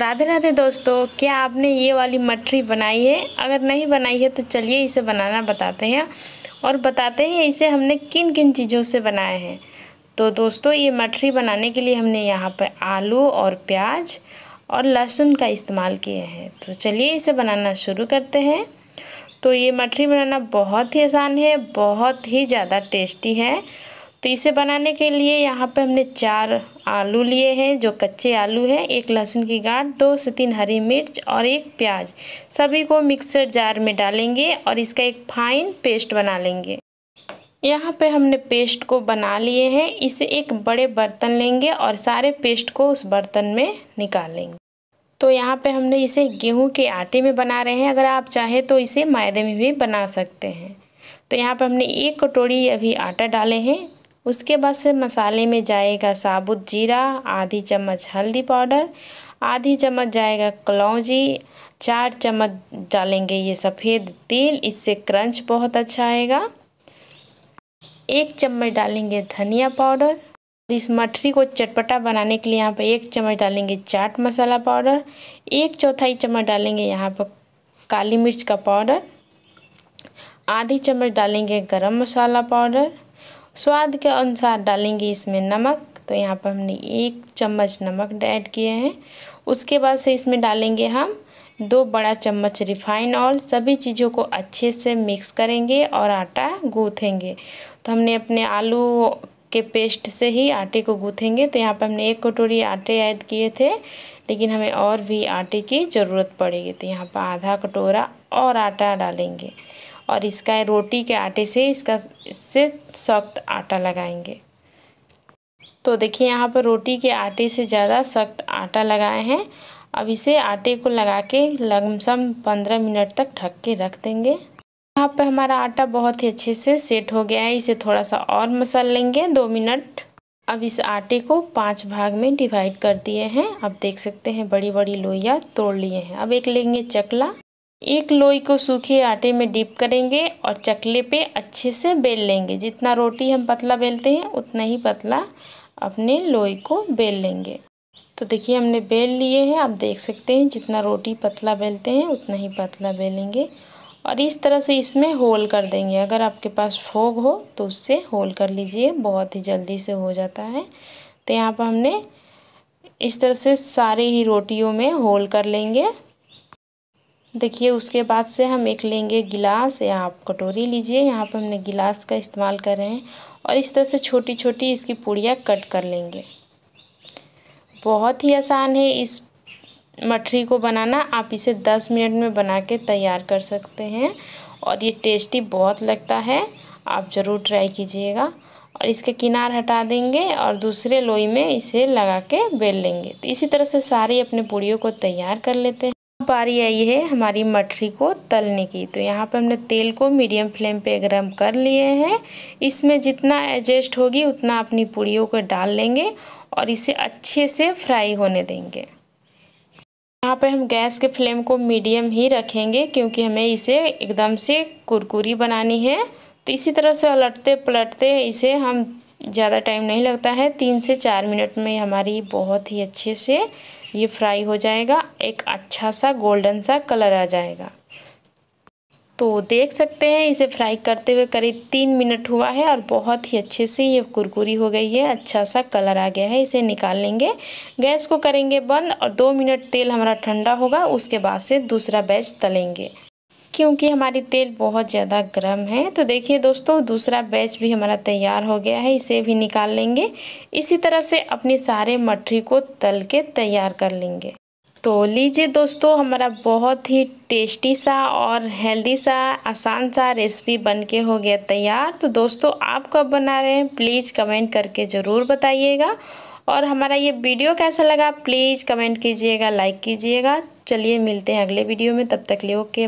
राधे राधे दोस्तों क्या आपने ये वाली मठरी बनाई है अगर नहीं बनाई है तो चलिए इसे बनाना बताते हैं और बताते हैं इसे हमने किन किन चीज़ों से बनाए हैं तो दोस्तों ये मठरी बनाने के लिए हमने यहाँ पर आलू और प्याज और लहसुन का इस्तेमाल किए हैं तो चलिए इसे बनाना शुरू करते हैं तो ये मठरी बनाना बहुत ही आसान है बहुत ही ज़्यादा टेस्टी है तो इसे बनाने के लिए यहाँ पे हमने चार आलू लिए हैं जो कच्चे आलू हैं एक लहसुन की गांठ दो से तीन हरी मिर्च और एक प्याज सभी को मिक्सर जार में डालेंगे और इसका एक फाइन पेस्ट बना लेंगे यहाँ पे हमने पेस्ट को बना लिए हैं इसे एक बड़े बर्तन लेंगे और सारे पेस्ट को उस बर्तन में निकालेंगे तो यहाँ पे हमने इसे गेहूं के आटे में बना रहे हैं अगर आप चाहें तो इसे मैदे में भी बना सकते हैं तो यहाँ पे हमने एक कटोरी अभी आटा डाले हैं उसके बाद से मसाले में जाएगा साबुत जीरा आधी चम्मच हल्दी पाउडर आधी चम्मच जाएगा कलौजी चार चम्मच डालेंगे ये सफ़ेद तेल इससे क्रंच बहुत अच्छा आएगा एक चम्मच डालेंगे धनिया पाउडर इस मठरी को चटपटा बनाने के लिए यहाँ पर एक चम्मच डालेंगे चाट मसाला पाउडर एक चौथाई चम्मच डालेंगे यहाँ पर काली मिर्च का पाउडर आधी चम्मच डालेंगे गरम मसाला पाउडर स्वाद के अनुसार डालेंगे इसमें नमक तो यहाँ पर हमने एक चम्मच नमक ऐड किए हैं उसके बाद से इसमें डालेंगे हम दो बड़ा चम्मच रिफाइन ऑयल सभी चीज़ों को अच्छे से मिक्स करेंगे और आटा गूँथेंगे तो हमने अपने आलू के पेस्ट से ही आटे को गूँथेंगे तो यहाँ पर हमने एक कटोरी आटे ऐड किए थे लेकिन हमें और भी आटे की ज़रूरत पड़ेगी तो यहाँ पर आधा कटोरा और आटा डालेंगे और इसका रोटी के आटे से इसका इससे सख्त आटा लगाएंगे तो देखिए यहाँ पर रोटी के आटे से ज़्यादा सख्त आटा लगाए हैं अब इसे आटे को लगा के लमसम पंद्रह मिनट तक ढक के रख देंगे यहाँ पर हमारा आटा बहुत ही अच्छे से सेट हो गया है इसे थोड़ा सा और मसल लेंगे दो मिनट अब इस आटे को पांच भाग में डिवाइड कर दिए हैं अब देख सकते हैं बड़ी बड़ी लोहिया तोड़ लिए हैं अब एक लेंगे चकला एक लोई को सूखे आटे में डीप करेंगे और चकले पे अच्छे से बेल लेंगे जितना रोटी हम पतला बेलते हैं उतना ही पतला अपने लोई को बेल लेंगे तो देखिए हमने बेल लिए हैं आप देख सकते हैं जितना रोटी पतला बेलते हैं उतना ही पतला बेलेंगे और इस तरह से इसमें होल कर देंगे अगर आपके पास फोग हो तो उससे होल कर लीजिए बहुत ही जल्दी से हो जाता है तो यहाँ पर हमने इस तरह से सारे ही रोटियों में होल कर लेंगे देखिए उसके बाद से हम एक लेंगे गिलास या आप कटोरी लीजिए यहाँ पर हमने गिलास का इस्तेमाल कर रहे हैं और इस तरह से छोटी छोटी इसकी पूड़ियाँ कट कर लेंगे बहुत ही आसान है इस मठरी को बनाना आप इसे दस मिनट में बना के तैयार कर सकते हैं और ये टेस्टी बहुत लगता है आप ज़रूर ट्राई कीजिएगा और इसके किनार हटा देंगे और दूसरे लोई में इसे लगा के बेल लेंगे तो इसी तरह से सारी अपने पूड़ियों को तैयार कर लेते हैं बारी आई है हमारी मठरी को तलने की तो यहाँ पर हमने तेल को मीडियम फ्लेम पे गर्म कर लिए हैं इसमें जितना एडजस्ट होगी उतना अपनी पूड़ियों को डाल लेंगे और इसे अच्छे से फ्राई होने देंगे यहाँ पर हम गैस के फ्लेम को मीडियम ही रखेंगे क्योंकि हमें इसे एकदम से कुरकुरी बनानी है तो इसी तरह से उलटते पलटते इसे हम ज़्यादा टाइम नहीं लगता है तीन से चार मिनट में हमारी बहुत ही अच्छे से ये फ्राई हो जाएगा एक अच्छा सा गोल्डन सा कलर आ जाएगा तो देख सकते हैं इसे फ्राई करते हुए करीब तीन मिनट हुआ है और बहुत ही अच्छे से ये कुरकुरी हो गई है अच्छा सा कलर आ गया है इसे निकाल लेंगे गैस को करेंगे बंद और दो मिनट तेल हमारा ठंडा होगा उसके बाद से दूसरा बैच तलेंगे क्योंकि हमारी तेल बहुत ज़्यादा गर्म है तो देखिए दोस्तों दूसरा बैच भी हमारा तैयार हो गया है इसे भी निकाल लेंगे इसी तरह से अपने सारे मठरी को तल के तैयार कर लेंगे तो लीजिए दोस्तों हमारा बहुत ही टेस्टी सा और हेल्दी सा आसान सा रेसिपी बन के हो गया तैयार तो दोस्तों आप कब बना रहे हैं प्लीज़ कमेंट करके ज़रूर बताइएगा और हमारा ये वीडियो कैसा लगा प्लीज़ कमेंट कीजिएगा लाइक कीजिएगा चलिए मिलते हैं अगले वीडियो में तब तक लिए ओके